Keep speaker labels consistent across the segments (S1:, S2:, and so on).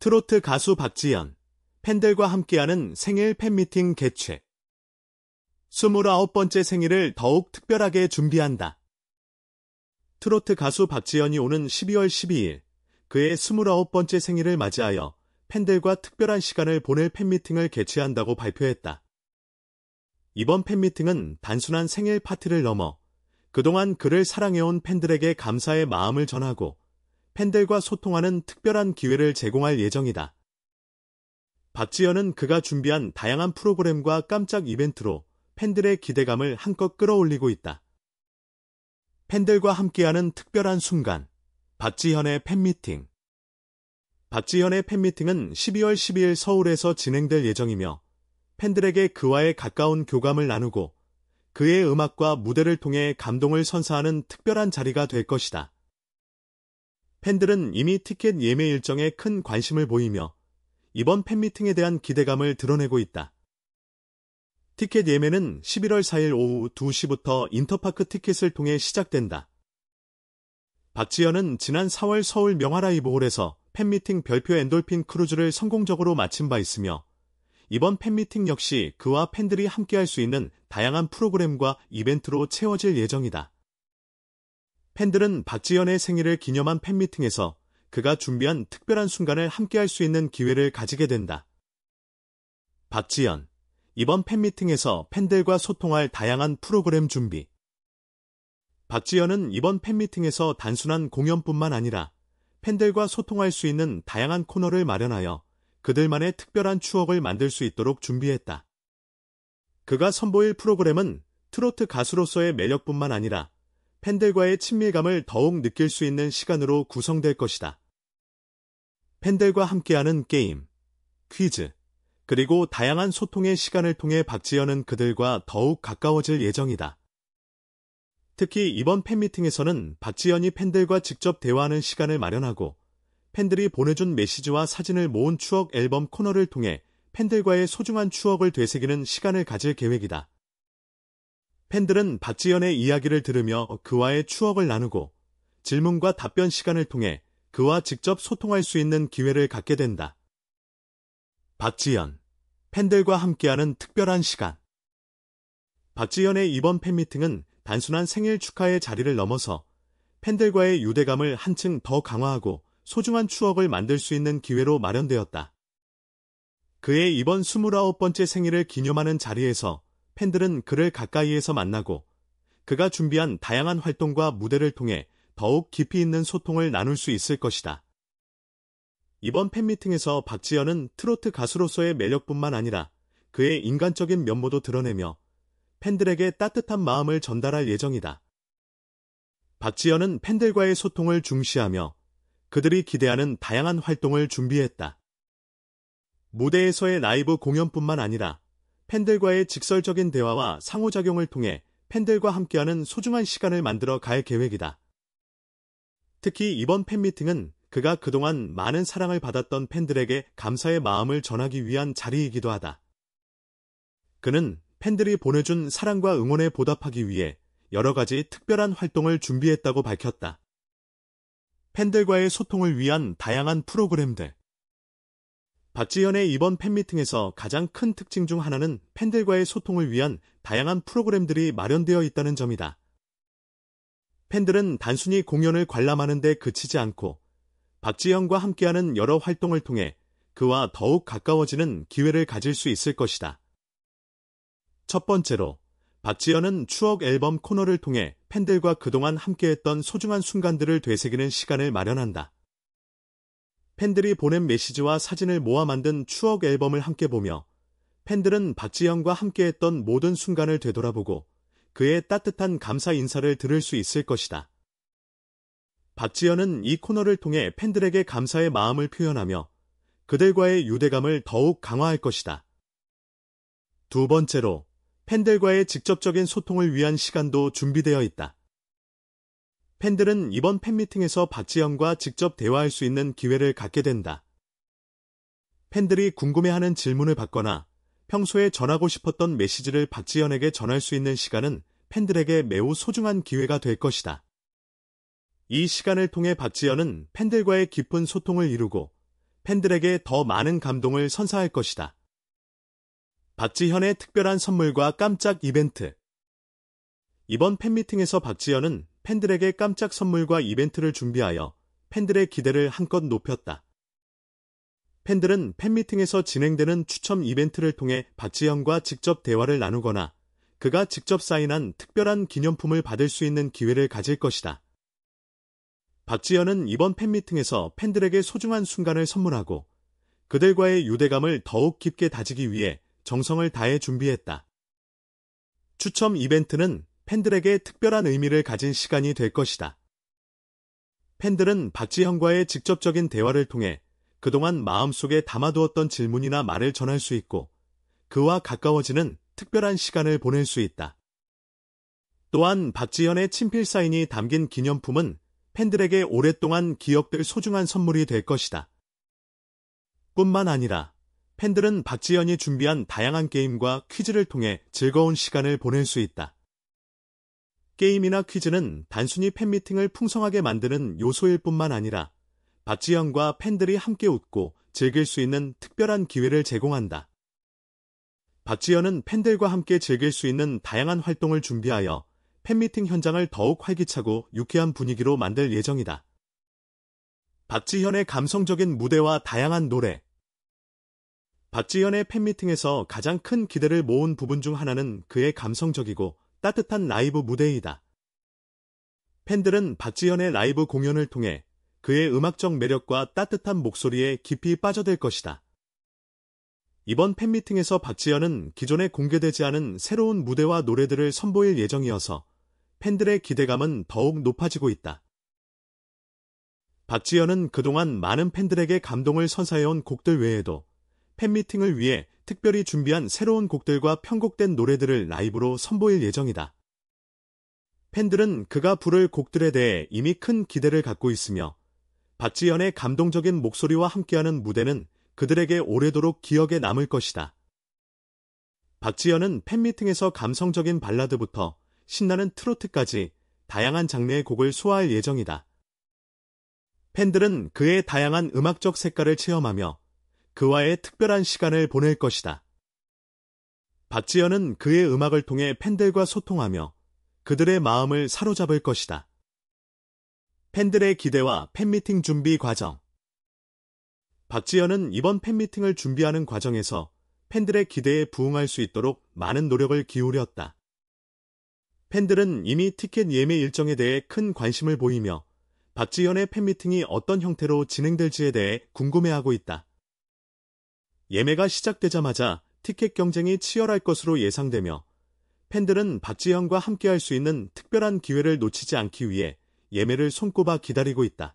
S1: 트로트 가수 박지연, 팬들과 함께하는 생일 팬미팅 개최. 29번째 생일을 더욱 특별하게 준비한다. 트로트 가수 박지연이 오는 12월 12일 그의 29번째 생일을 맞이하여 팬들과 특별한 시간을 보낼 팬미팅을 개최한다고 발표했다. 이번 팬미팅은 단순한 생일 파티를 넘어 그동안 그를 사랑해온 팬들에게 감사의 마음을 전하고 팬들과 소통하는 특별한 기회를 제공할 예정이다. 박지연은 그가 준비한 다양한 프로그램과 깜짝 이벤트로 팬들의 기대감을 한껏 끌어올리고 있다. 팬들과 함께하는 특별한 순간. 박지현의 팬미팅. 박지현의 팬미팅은 12월 12일 서울에서 진행될 예정이며 팬들에게 그와의 가까운 교감을 나누고 그의 음악과 무대를 통해 감동을 선사하는 특별한 자리가 될 것이다. 팬들은 이미 티켓 예매 일정에 큰 관심을 보이며 이번 팬미팅에 대한 기대감을 드러내고 있다. 티켓 예매는 11월 4일 오후 2시부터 인터파크 티켓을 통해 시작된다. 박지연은 지난 4월 서울 명화라이브홀에서 팬미팅 별표 엔돌핀 크루즈를 성공적으로 마친 바 있으며 이번 팬미팅 역시 그와 팬들이 함께할 수 있는 다양한 프로그램과 이벤트로 채워질 예정이다. 팬들은 박지현의 생일을 기념한 팬미팅에서 그가 준비한 특별한 순간을 함께할 수 있는 기회를 가지게 된다. 박지현, 이번 팬미팅에서 팬들과 소통할 다양한 프로그램 준비. 박지현은 이번 팬미팅에서 단순한 공연뿐만 아니라 팬들과 소통할 수 있는 다양한 코너를 마련하여 그들만의 특별한 추억을 만들 수 있도록 준비했다. 그가 선보일 프로그램은 트로트 가수로서의 매력뿐만 아니라 팬들과의 친밀감을 더욱 느낄 수 있는 시간으로 구성될 것이다. 팬들과 함께하는 게임, 퀴즈, 그리고 다양한 소통의 시간을 통해 박지현은 그들과 더욱 가까워질 예정이다. 특히 이번 팬미팅에서는 박지현이 팬들과 직접 대화하는 시간을 마련하고 팬들이 보내준 메시지와 사진을 모은 추억 앨범 코너를 통해 팬들과의 소중한 추억을 되새기는 시간을 가질 계획이다. 팬들은 박지연의 이야기를 들으며 그와의 추억을 나누고 질문과 답변 시간을 통해 그와 직접 소통할 수 있는 기회를 갖게 된다. 박지연 팬들과 함께하는 특별한 시간 박지연의 이번 팬미팅은 단순한 생일 축하의 자리를 넘어서 팬들과의 유대감을 한층 더 강화하고 소중한 추억을 만들 수 있는 기회로 마련되었다. 그의 이번 29번째 생일을 기념하는 자리에서 팬들은 그를 가까이에서 만나고 그가 준비한 다양한 활동과 무대를 통해 더욱 깊이 있는 소통을 나눌 수 있을 것이다. 이번 팬미팅에서 박지현은 트로트 가수로서의 매력뿐만 아니라 그의 인간적인 면모도 드러내며 팬들에게 따뜻한 마음을 전달할 예정이다. 박지현은 팬들과의 소통을 중시하며 그들이 기대하는 다양한 활동을 준비했다. 무대에서의 라이브 공연뿐만 아니라 팬들과의 직설적인 대화와 상호작용을 통해 팬들과 함께하는 소중한 시간을 만들어 갈 계획이다. 특히 이번 팬미팅은 그가 그동안 많은 사랑을 받았던 팬들에게 감사의 마음을 전하기 위한 자리이기도 하다. 그는 팬들이 보내준 사랑과 응원에 보답하기 위해 여러 가지 특별한 활동을 준비했다고 밝혔다. 팬들과의 소통을 위한 다양한 프로그램들, 박지현의 이번 팬미팅에서 가장 큰 특징 중 하나는 팬들과의 소통을 위한 다양한 프로그램들이 마련되어 있다는 점이다. 팬들은 단순히 공연을 관람하는 데 그치지 않고 박지현과 함께하는 여러 활동을 통해 그와 더욱 가까워지는 기회를 가질 수 있을 것이다. 첫 번째로, 박지현은 추억 앨범 코너를 통해 팬들과 그동안 함께했던 소중한 순간들을 되새기는 시간을 마련한다. 팬들이 보낸 메시지와 사진을 모아 만든 추억 앨범을 함께 보며 팬들은 박지현과 함께했던 모든 순간을 되돌아보고 그의 따뜻한 감사 인사를 들을 수 있을 것이다. 박지현은 이 코너를 통해 팬들에게 감사의 마음을 표현하며 그들과의 유대감을 더욱 강화할 것이다. 두 번째로, 팬들과의 직접적인 소통을 위한 시간도 준비되어 있다. 팬들은 이번 팬미팅에서 박지영과 직접 대화할 수 있는 기회를 갖게 된다. 팬들이 궁금해하는 질문을 받거나 평소에 전하고 싶었던 메시지를 박지연에게 전할 수 있는 시간은 팬들에게 매우 소중한 기회가 될 것이다. 이 시간을 통해 박지연은 팬들과의 깊은 소통을 이루고 팬들에게 더 많은 감동을 선사할 것이다. 박지현의 특별한 선물과 깜짝 이벤트 이번 팬미팅에서 박지연은 팬들에게 깜짝 선물과 이벤트를 준비하여 팬들의 기대를 한껏 높였다. 팬들은 팬미팅에서 진행되는 추첨 이벤트를 통해 박지현과 직접 대화를 나누거나 그가 직접 사인한 특별한 기념품을 받을 수 있는 기회를 가질 것이다. 박지현은 이번 팬미팅에서 팬들에게 소중한 순간을 선물하고 그들과의 유대감을 더욱 깊게 다지기 위해 정성을 다해 준비했다. 추첨 이벤트는 팬들에게 특별한 의미를 가진 시간이 될 것이다. 팬들은 박지현과의 직접적인 대화를 통해 그동안 마음속에 담아두었던 질문이나 말을 전할 수 있고 그와 가까워지는 특별한 시간을 보낼 수 있다. 또한 박지현의 친필 사인이 담긴 기념품은 팬들에게 오랫동안 기억될 소중한 선물이 될 것이다. 뿐만 아니라 팬들은 박지현이 준비한 다양한 게임과 퀴즈를 통해 즐거운 시간을 보낼 수 있다. 게임이나 퀴즈는 단순히 팬미팅을 풍성하게 만드는 요소일 뿐만 아니라 박지영과 팬들이 함께 웃고 즐길 수 있는 특별한 기회를 제공한다. 박지연은 팬들과 함께 즐길 수 있는 다양한 활동을 준비하여 팬미팅 현장을 더욱 활기차고 유쾌한 분위기로 만들 예정이다. 박지현의 감성적인 무대와 다양한 노래. 박지현의 팬미팅에서 가장 큰 기대를 모은 부분 중 하나는 그의 감성적이고 따뜻한 라이브 무대이다. 팬들은 박지현의 라이브 공연을 통해 그의 음악적 매력과 따뜻한 목소리에 깊이 빠져들 것이다. 이번 팬미팅에서 박지현은 기존에 공개되지 않은 새로운 무대와 노래들을 선보일 예정이어서 팬들의 기대감은 더욱 높아지고 있다. 박지현은 그동안 많은 팬들에게 감동을 선사해온 곡들 외에도 팬미팅을 위해 특별히 준비한 새로운 곡들과 편곡된 노래들을 라이브로 선보일 예정이다. 팬들은 그가 부를 곡들에 대해 이미 큰 기대를 갖고 있으며 박지현의 감동적인 목소리와 함께하는 무대는 그들에게 오래도록 기억에 남을 것이다. 박지현은 팬미팅에서 감성적인 발라드부터 신나는 트로트까지 다양한 장르의 곡을 소화할 예정이다. 팬들은 그의 다양한 음악적 색깔을 체험하며 그와의 특별한 시간을 보낼 것이다. 박지연은 그의 음악을 통해 팬들과 소통하며 그들의 마음을 사로잡을 것이다. 팬들의 기대와 팬미팅 준비 과정 박지연은 이번 팬미팅을 준비하는 과정에서 팬들의 기대에 부응할 수 있도록 많은 노력을 기울였다. 팬들은 이미 티켓 예매 일정에 대해 큰 관심을 보이며 박지연의 팬미팅이 어떤 형태로 진행될지에 대해 궁금해하고 있다. 예매가 시작되자마자 티켓 경쟁이 치열할 것으로 예상되며 팬들은 박지현과 함께할 수 있는 특별한 기회를 놓치지 않기 위해 예매를 손꼽아 기다리고 있다.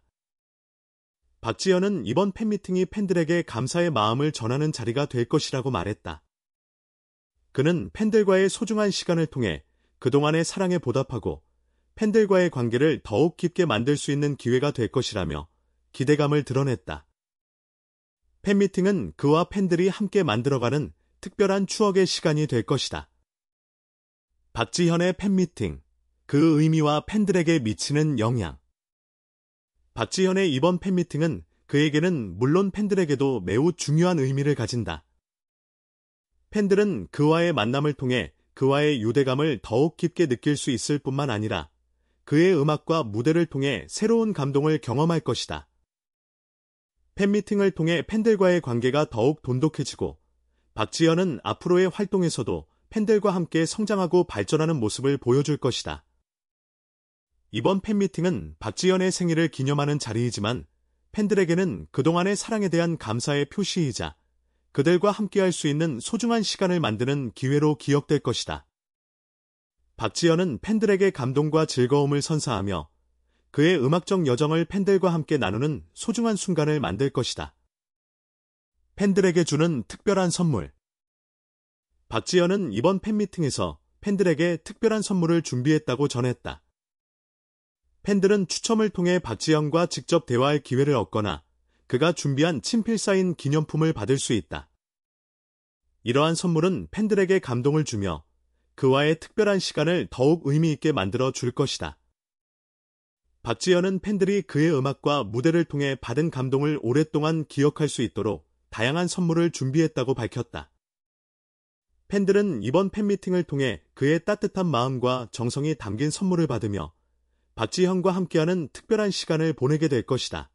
S1: 박지현은 이번 팬미팅이 팬들에게 감사의 마음을 전하는 자리가 될 것이라고 말했다. 그는 팬들과의 소중한 시간을 통해 그동안의 사랑에 보답하고 팬들과의 관계를 더욱 깊게 만들 수 있는 기회가 될 것이라며 기대감을 드러냈다. 팬미팅은 그와 팬들이 함께 만들어가는 특별한 추억의 시간이 될 것이다. 박지현의 팬미팅, 그 의미와 팬들에게 미치는 영향. 박지현의 이번 팬미팅은 그에게는 물론 팬들에게도 매우 중요한 의미를 가진다. 팬들은 그와의 만남을 통해 그와의 유대감을 더욱 깊게 느낄 수 있을 뿐만 아니라 그의 음악과 무대를 통해 새로운 감동을 경험할 것이다. 팬미팅을 통해 팬들과의 관계가 더욱 돈독해지고 박지현은 앞으로의 활동에서도 팬들과 함께 성장하고 발전하는 모습을 보여줄 것이다. 이번 팬미팅은 박지현의 생일을 기념하는 자리이지만 팬들에게는 그동안의 사랑에 대한 감사의 표시이자 그들과 함께할 수 있는 소중한 시간을 만드는 기회로 기억될 것이다. 박지현은 팬들에게 감동과 즐거움을 선사하며 그의 음악적 여정을 팬들과 함께 나누는 소중한 순간을 만들 것이다. 팬들에게 주는 특별한 선물 박지현은 이번 팬미팅에서 팬들에게 특별한 선물을 준비했다고 전했다. 팬들은 추첨을 통해 박지현과 직접 대화할 기회를 얻거나 그가 준비한 친필 사인 기념품을 받을 수 있다. 이러한 선물은 팬들에게 감동을 주며 그와의 특별한 시간을 더욱 의미 있게 만들어 줄 것이다. 박지현은 팬들이 그의 음악과 무대를 통해 받은 감동을 오랫동안 기억할 수 있도록 다양한 선물을 준비했다고 밝혔다. 팬들은 이번 팬미팅을 통해 그의 따뜻한 마음과 정성이 담긴 선물을 받으며 박지현과 함께하는 특별한 시간을 보내게 될 것이다.